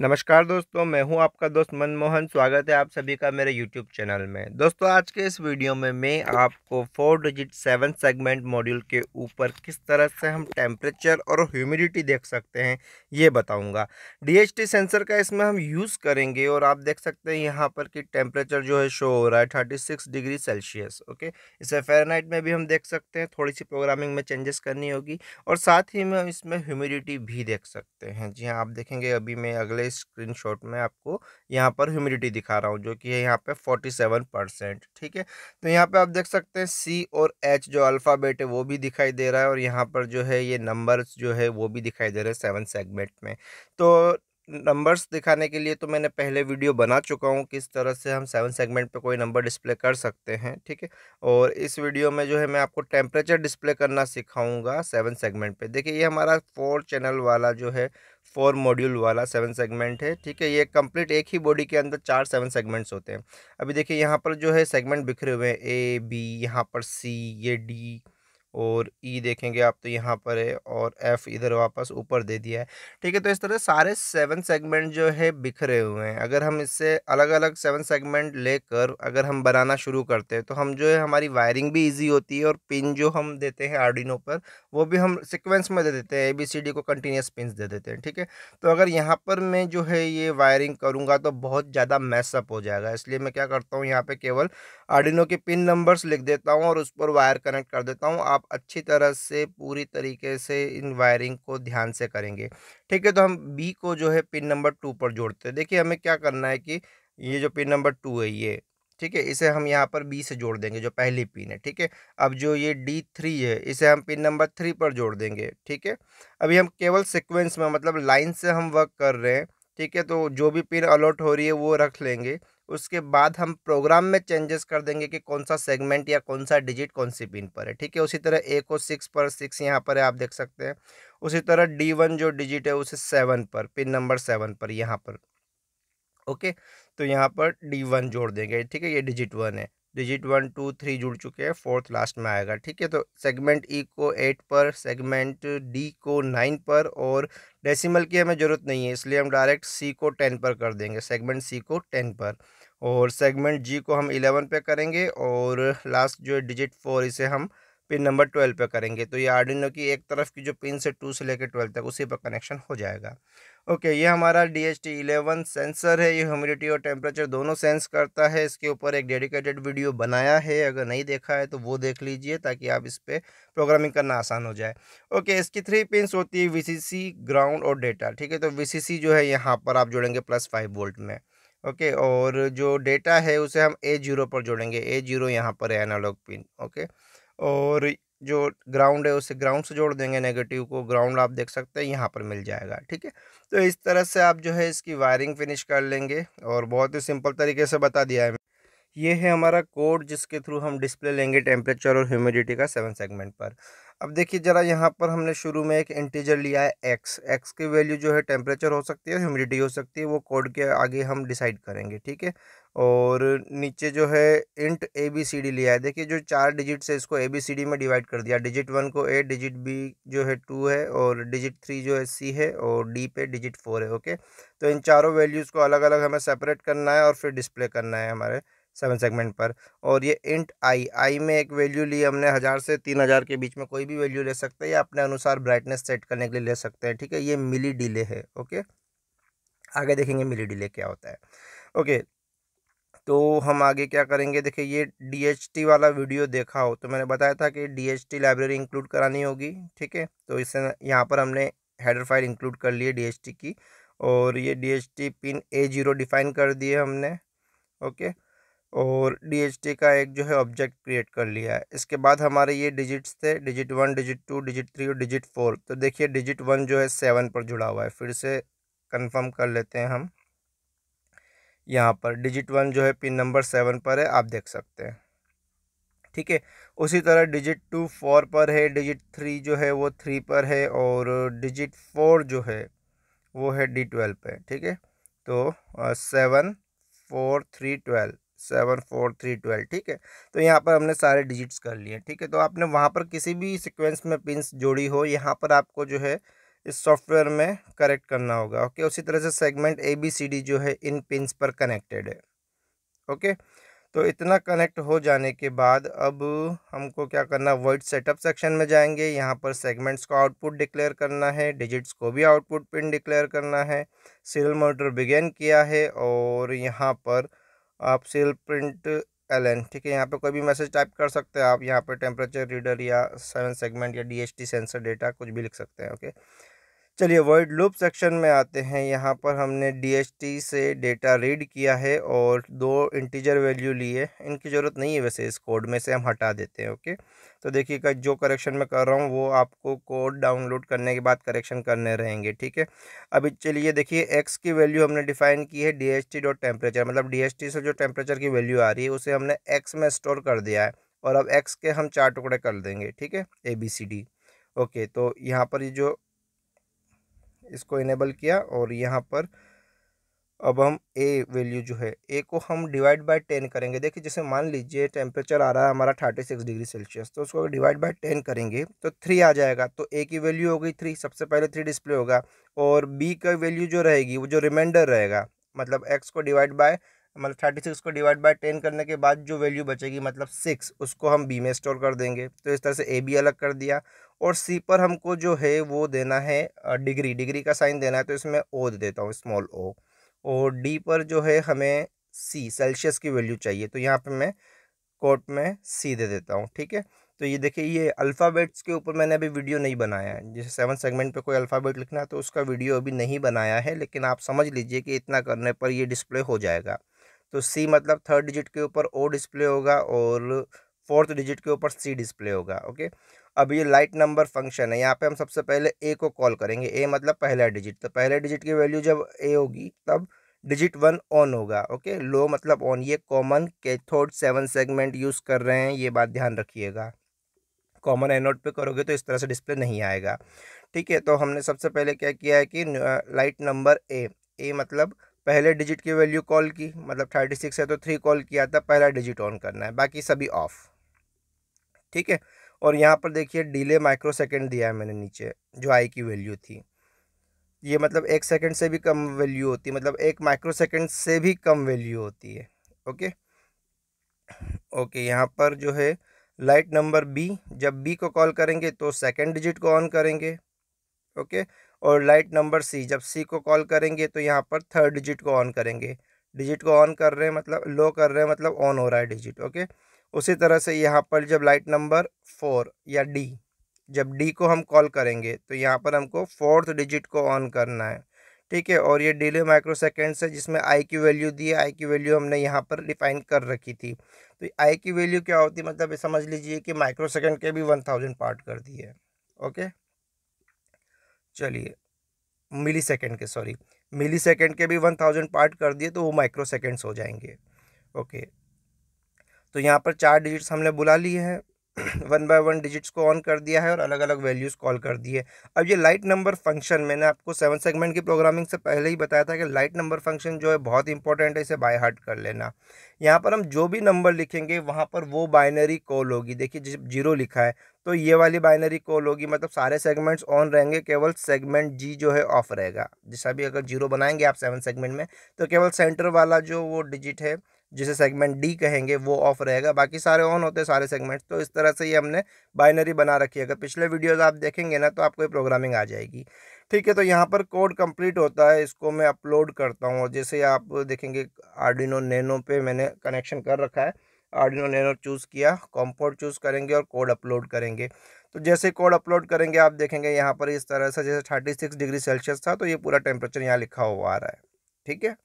नमस्कार दोस्तों मैं हूं आपका दोस्त मनमोहन स्वागत है आप सभी का मेरे यूट्यूब चैनल में दोस्तों आज के इस वीडियो में मैं आपको four digit seven segment module के ऊपर किस तरह से हम टेम्परेचर और ह्यूमिडिटी देख सकते हैं ये बताऊंगा डीएचटी सेंसर का इसमें हम यूज़ करेंगे और आप देख सकते हैं यहाँ पर कि टेम्परेचर जो है शो हो रहा है थर्टी डिग्री सेल्सियस ओके इसे फेरनाइट में भी हम देख सकते हैं थोड़ी सी प्रोग्रामिंग में चेंजेस करनी होगी और साथ ही में इसमें ह्यूमिडिटी भी देख सकते हैं जी हाँ आप देखेंगे अभी मैं अगले वाले स्क्रीनशॉट में आपको यहाँ पर ह्यूमिडिटी दिखा रहा हूँ जो कि है यहाँ पे 47 परसेंट ठीक है तो यहाँ पे आप देख सकते हैं सी और एच जो अल्फ़ाबेट है वो भी दिखाई दे रहा है और यहाँ पर जो है ये नंबर्स जो है वो भी दिखाई दे रहे हैं सेवन सेगमेंट में तो नंबर्स दिखाने के लिए तो मैंने पहले वीडियो बना चुका हूँ किस तरह से हम सेवन सेगमेंट पे कोई नंबर डिस्प्ले कर सकते हैं ठीक है और इस वीडियो में जो है मैं आपको टेम्परेचर डिस्प्ले करना सिखाऊंगा सेवन सेगमेंट पे देखिए ये हमारा फोर चैनल वाला जो है फोर मॉड्यूल वाला सेवन सेगमेंट है ठीक है ये कंप्लीट एक ही बॉडी के अंदर चार सेवन सेगमेंट्स होते हैं अभी देखिए यहाँ पर जो है सेगमेंट बिखरे हुए हैं ए बी यहाँ पर सी ये डी और ई e देखेंगे आप तो यहाँ पर है और एफ़ इधर वापस ऊपर दे दिया है ठीक है तो इस तरह सारे सेवन सेगमेंट जो है बिखरे हुए हैं अगर हम इससे अलग अलग सेवन सेगमेंट लेकर अगर हम बनाना शुरू करते हैं तो हम जो है हमारी वायरिंग भी ईजी होती है और पिन जो हम देते हैं आर्डिनो पर वो भी हम सिक्वेंस में दे देते हैं ए बी सी डी को कंटिन्यूस पिन दे देते हैं ठीक है तो अगर यहाँ पर मैं जो है ये वायरिंग करूँगा तो बहुत ज़्यादा मैसअप हो जाएगा इसलिए मैं क्या करता हूँ यहाँ पर केवल आर्डिनो के पिन नंबर्स लिख देता हूँ और उस पर वायर कनेक्ट कर देता हूँ आप अच्छी तरह से पूरी तरीके से इन वायरिंग को ध्यान से करेंगे ठीक है तो हम बी को जो है पिन नंबर टू पर जोड़ते हैं देखिए हमें क्या करना है कि ये जो पिन नंबर टू है ये ठीक है इसे हम यहाँ पर बी से जोड़ देंगे जो पहली पिन है ठीक है अब जो ये डी थ्री है इसे हम पिन नंबर थ्री पर जोड़ देंगे ठीक है अभी हम केवल सिक्वेंस में मतलब लाइन से हम वर्क कर रहे हैं ठीक है तो जो भी पिन अलॉट हो रही है वो रख लेंगे उसके बाद हम प्रोग्राम में चेंजेस कर देंगे कि कौन सा सेगमेंट या कौन सा डिजिट कौन सी पिन पर है ठीक है उसी तरह ए को सिक्स पर सिक्स यहाँ पर है आप देख सकते हैं उसी तरह डी वन जो डिजिट है उसे सेवन पर पिन नंबर सेवन पर यहाँ पर ओके तो यहाँ पर डी वन जोड़ देंगे ठीक है ये डिजिट वन है डिजिट वन टू थ्री जुड़ चुके हैं फोर्थ लास्ट में आएगा ठीक है तो सेगमेंट ई e को एट पर सेगमेंट डी को नाइन पर और डेसिमल की हमें ज़रूरत नहीं है इसलिए हम डायरेक्ट सी को टेन पर कर देंगे सेगमेंट सी को टेन पर और सेगमेंट जी को हम इलेवन पे करेंगे और लास्ट जो है डिजिट फोर इसे हम पिन नंबर ट्वेल्व पे करेंगे तो ये आर्डिनो की एक तरफ की जो पिन से टू से लेकर ट्वेल्व तक उसी पर कनेक्शन हो जाएगा ओके ये हमारा D H T eleven sensor है ये ह्यूमिडिटी और टेम्परेचर दोनों सेंस करता है इसके ऊपर एक डेडिकेटेड वीडियो बनाया है अगर नहीं देखा है तो वो देख लीजिए ताकि आप इस पर प्रोग्रामिंग करना आसान हो जाए ओके इसकी थ्री पिंस होती है वी ग्राउंड और डेटा ठीक है तो वी जो है यहाँ पर आप जुड़ेंगे प्लस फाइव वोल्ट में ओके और जो डेटा है उसे हम ए जीरो पर जोड़ेंगे ए जीरो यहाँ पर है एनालॉग पिन ओके और जो ग्राउंड है उसे ग्राउंड से जोड़ देंगे नेगेटिव को ग्राउंड आप देख सकते हैं यहाँ पर मिल जाएगा ठीक है तो इस तरह से आप जो है इसकी वायरिंग फिनिश कर लेंगे और बहुत ही सिंपल तरीके से बता दिया है ये है हमारा कोड जिसके थ्रू हम डिस्प्ले लेंगे टेम्परेचर और ह्यूमिडिटी का सेवन सेगमेंट पर अब देखिए ज़रा यहाँ पर हमने शुरू में एक इंटीजर लिया है एक्स एक्स की वैल्यू जो है टेम्परेचर हो सकती है ह्यूमिडिटी हो सकती है वो कोड के आगे हम डिसाइड करेंगे ठीक है और नीचे जो है int A B C D लिया है देखिए जो चार डिजिट से इसको ए बी सी डी में डिवाइड कर दिया डिजिट वन को ए डिजिट बी जो है टू है और डिजिट थ्री जो है सी है और डी पे डिजिट फोर है ओके तो इन चारों वैल्यूज़ को अलग अलग हमें सेपरेट करना है और फिर डिस्प्ले करना है हमारे सेवन सेगमेंट पर और ये इंट आई आई में एक वैल्यू ली हमने हज़ार से तीन हज़ार के बीच में कोई भी वैल्यू ले सकते हैं या अपने अनुसार ब्राइटनेस सेट करने के लिए ले सकते हैं ठीक है ये मिली डिले है ओके आगे देखेंगे मिली डिले क्या होता है ओके तो हम आगे क्या करेंगे देखिए ये डी वाला वीडियो देखा हो तो मैंने बताया था कि डी लाइब्रेरी इंक्लूड करानी होगी ठीक है तो इससे यहाँ पर हमने हेडर फाइल इंक्लूड कर लिए डी की और ये D pin A zero define कर दिए हमने ओके और डी का एक जो है ऑब्जेक्ट क्रिएट कर लिया है इसके बाद हमारे ये डिजिट्स थे digit one digit two digit three और डिजिट फोर तो देखिए डिजिट वन जो है सेवन पर जुड़ा हुआ है फिर से कंफर्म कर लेते हैं हम यहाँ पर डिजिट वन जो है पिन नंबर सेवन पर है आप देख सकते हैं ठीक है उसी तरह डिजिट टू फोर पर है डिजिट थ्री जो है वो थ्री पर है और डिजिट फोर जो है वो है डी ट्वेल्व पर ठीक है तो seven four three twelve seven four three twelve ठीक है तो यहाँ पर हमने सारे डिजिट्स कर लिए ठीक है तो आपने वहाँ पर किसी भी सिक्वेंस में पिंस जोड़ी हो यहाँ पर आपको जो है इस सॉफ्टवेयर में करेक्ट करना होगा ओके उसी तरह से segment A B C D जो है इन पिंस पर कनेक्टेड है ओके तो इतना कनेक्ट हो जाने के बाद अब हमको क्या करना वर्ड सेटअप सेक्शन में जाएंगे यहाँ पर सेगमेंट्स को आउटपुट डिक्लेयर करना है डिजिट्स को भी आउटपुट पिन डिक्लेयर करना है सीरियल मोटर बिगेन किया है और यहाँ पर आप सेल प्रिंट एल एन ठीक है यहाँ पे कोई भी मैसेज टाइप कर सकते हैं आप यहाँ पे टेम्परेचर रीडर या सेवन सेगमेंट या D H T sensor data कुछ भी लिख सकते हैं ओके चलिए वर्ड लूप सेक्शन में आते हैं यहाँ पर हमने डी से डेटा रीड किया है और दो इंटीजर वैल्यू लिए इनकी ज़रूरत नहीं है वैसे इस कोड में से हम हटा देते हैं ओके तो देखिए जो करेक्शन मैं कर रहा हूँ वो आपको कोड डाउनलोड करने के बाद करेक्शन करने रहेंगे ठीक है अभी चलिए देखिए एक्स की वैल्यू हमने डिफाइन की है डी डॉट टेम्परेचर मतलब डी से जो टेम्परेचर की वैल्यू आ रही है उसे हमने एक्स में स्टोर कर दिया है और अब एक्स के हम चार टुकड़े कर देंगे ठीक है A B C D okay तो यहाँ पर ये जो इसको इनेबल किया और यहाँ पर अब हम ए वैल्यू जो है ए को हम डिवाइड बाय टेन करेंगे देखिए जैसे मान लीजिए टेम्परेचर आ रहा है हमारा थर्टी सिक्स डिग्री सेल्सियस तो उसको डिवाइड बाय टेन करेंगे तो थ्री आ जाएगा तो ए की वैल्यू हो गई थ्री सबसे पहले थ्री डिस्प्ले होगा और बी का वैल्यू जो रहेगी वो जो रिमाइंडर रहेगा मतलब एक्स को डिवाइड बाय मतलब थर्टी सिक्स को डिवाइड बाय टेन करने के बाद जो वैल्यू बचेगी मतलब सिक्स उसको हम बी में स्टोर कर देंगे तो इस तरह से ए बी अलग कर दिया और सी पर हमको जो है वो देना है डिग्री डिग्री का साइन देना है तो इसमें ओ दे देता हूँ स्मॉल ओ और डी पर जो है हमें सी सेल्सियस की वैल्यू चाहिए तो यहाँ पर मैं कोट में सी दे देता हूँ ठीक है तो ये देखिए ये अल्फ़ाबेट्स के ऊपर मैंने अभी वीडियो नहीं बनाया है जैसे सेवन सेगमेंट पे कोई अल्फ़ाबेट लिखना है तो उसका वीडियो अभी नहीं बनाया है लेकिन आप समझ लीजिए कि इतना करने पर ये डिस्प्ले हो जाएगा तो सी मतलब थर्ड डिजिट के ऊपर ओ डिस्प्ले होगा और फोर्थ डिजिट के ऊपर सी डिस्प्ले होगा ओके अब ये लाइट नंबर फंक्शन है यहाँ पे हम सबसे पहले ए को कॉल करेंगे ए मतलब पहला डिजिट तो पहले डिजिट की वैल्यू जब ए होगी तब डिजिट वन ऑन होगा ओके लो मतलब ऑन ये common cathode seven segment use कर रहे हैं ये बात ध्यान रखिएगा कॉमन एनोड पे करोगे तो इस तरह से डिस्प्ले नहीं आएगा ठीक है तो हमने सबसे पहले क्या किया है कि लाइट नंबर ए ए मतलब पहले डिजिट की वैल्यू कॉल की मतलब थर्टी सिक्स है तो थ्री कॉल किया था पहला डिजिट ऑन करना है बाकी सभी ऑफ ठीक है और यहाँ पर देखिए डिले माइक्रो सेकेंड दिया है मैंने नीचे जो आई की वैल्यू थी ये मतलब एक सेकेंड से भी कम वैल्यू होती है मतलब एक माइक्रो सेकेंड से भी कम वैल्यू होती है ओके ओके यहाँ पर जो है लाइट नंबर बी जब बी को कॉल करेंगे तो सेकेंड डिजिट को ऑन करेंगे ओके और लाइट नंबर सी जब सी को कॉल करेंगे तो यहाँ पर थर्ड डिजिट को ऑन करेंगे डिजिट को ऑन कर रहे हैं मतलब लो कर रहे हैं मतलब ऑन हो रहा है डिजिट ओके उसी तरह से यहाँ पर जब लाइट नंबर फोर या डी जब डी को हम कॉल करेंगे तो यहाँ पर हमको फोर्थ डिजिट को ऑन करना है ठीक है और ये डिले माइक्रो है जिसमें आई की वैल्यू दी है आई की वैल्यू हमने यहाँ पर डिफाइन कर रखी थी तो आई की वैल्यू क्या होती है मतलब समझ लीजिए कि माइक्रो सेकेंड के भी वन थाउजेंड पार्ट कर दिए ओके चलिए मिली सेकेंड के सॉरी मिली सेकेंड के भी वन थाउजेंड पार्ट कर दिए तो वो माइक्रो सेकेंड्स हो जाएंगे ओके तो यहाँ पर चार डिजिट्स हमने बुला लिए हैं वन बाय वन डिजिट्स को ऑन कर दिया है और अलग अलग वैल्यूज़ कॉल कर दी है अब ये लाइट नंबर फंक्शन मैंने आपको सेवन सेगमेंट की प्रोग्रामिंग से पहले ही बताया था कि लाइट नंबर फंक्शन जो है बहुत इंपॉर्टेंट है इसे बाय हार्ट कर लेना यहाँ पर हम जो भी नंबर लिखेंगे वहाँ पर वो बाइनरी कॉल होगी देखिए जीरो लिखा है तो ये वाली बाइनरी कॉल होगी मतलब सारे सेगमेंट्स ऑन रहेंगे केवल सेगमेंट जी जो है ऑफ रहेगा जैसा भी अगर जीरो बनाएंगे आप सेवन सेगमेंट में तो केवल सेंटर वाला जो वो डिजिट है जिसे सेगमेंट डी कहेंगे वो ऑफ रहेगा बाकी सारे ऑन होते हैं सारे सेगमेंट्स तो इस तरह से ये हमने बाइनरी बना रखी है अगर पिछले वीडियोज़ आप देखेंगे ना तो आपको ये प्रोग्रामिंग आ जाएगी ठीक है तो यहाँ पर कोड कंप्लीट होता है इसको मैं अपलोड करता हूँ और जैसे आप देखेंगे आर्डिनो नैनो पे मैंने कनेक्शन कर रखा है आर्डिनो नैनो चूज़ किया कॉम्पोर्ट चूज़ करेंगे और कोड अपलोड करेंगे तो जैसे कोड अपलोड करेंगे आप देखेंगे यहाँ पर इस तरह से जैसे थर्टी सिक्स डिग्री सेल्सियस था तो ये पूरा टेम्परेचर यहाँ लिखा हुआ आ रहा है ठीक है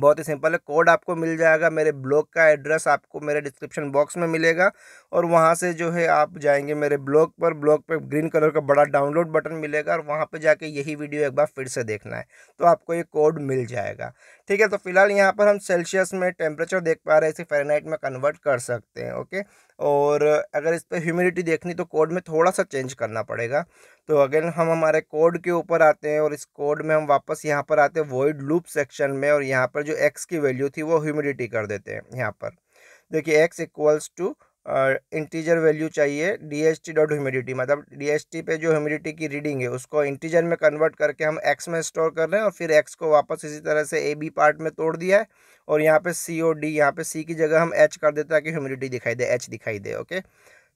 बहुत ही सिंपल है कोड आपको मिल जाएगा मेरे ब्लॉग का एड्रेस आपको मेरे डिस्क्रिप्शन बॉक्स में मिलेगा और वहाँ से जो है आप जाएंगे मेरे ब्लॉग पर ब्लॉग पर ग्रीन कलर का बड़ा डाउनलोड बटन मिलेगा और वहाँ पर जाके यही वीडियो एक बार फिर से देखना है तो आपको ये कोड मिल जाएगा ठीक है तो फिलहाल यहाँ पर हम सेल्सियस में टेम्परेचर देख पा रहे हैं इसे फेरेनाइट में कन्वर्ट कर सकते हैं ओके और अगर इस पर ह्यूमिडिटी देखनी तो कोड में थोड़ा सा चेंज करना पड़ेगा तो अगेन हम हमारे कोड के ऊपर आते हैं और इस कोड में हम वापस यहाँ पर आते हैं वॉइड लूप सेक्शन में और यहाँ पर जो एक्स की वैल्यू थी वो ह्यूमिडिटी कर देते हैं यहाँ पर देखिए x equals to integer value चाहिए D S T dot humidity मतलब डी एस टी पे जो ह्यूमिडिटी की रीडिंग है उसको इंटीजर में कन्वर्ट करके हम एक्स में स्टोर कर रहे हैं और फिर एक्स को वापस इसी तरह से ए बी पार्ट में तोड़ दिया है और यहाँ पे सी ओ डी यहाँ पे सी की जगह हम एच कर देते ताकि ह्यूमिडिटी दिखाई दे एच दिखाई दे ओके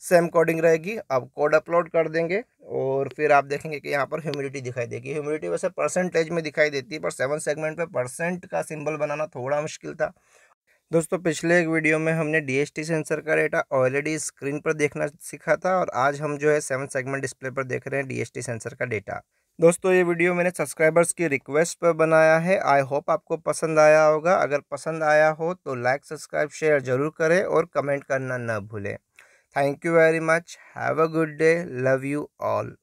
सेम कोडिंग रहेगी अब कोड अपलोड कर देंगे और फिर आप देखेंगे कि यहाँ पर ह्यूमिडिटी दिखाई देगी ह्यूमिडिटी वैसे परसेंटेज में दिखाई देती है पर सेवन सेगमेंट पर परसेंट का सिंबल बनाना थोड़ा मुश्किल था दोस्तों पिछले एक वीडियो में हमने डीएसटी सेंसर का डेटा ऑलरेडी स्क्रीन पर देखना सीखा था और आज हम जो है सेवन सेगमेंट डिस्प्ले पर देख रहे हैं डीएसटी सेंसर का डेटा दोस्तों ये वीडियो मैंने सब्सक्राइबर्स की रिक्वेस्ट पर बनाया है आई होप आपको पसंद आया होगा अगर पसंद आया हो तो लाइक सब्सक्राइब शेयर जरूर करें और कमेंट करना न भूलें thank you very much have a good day love you all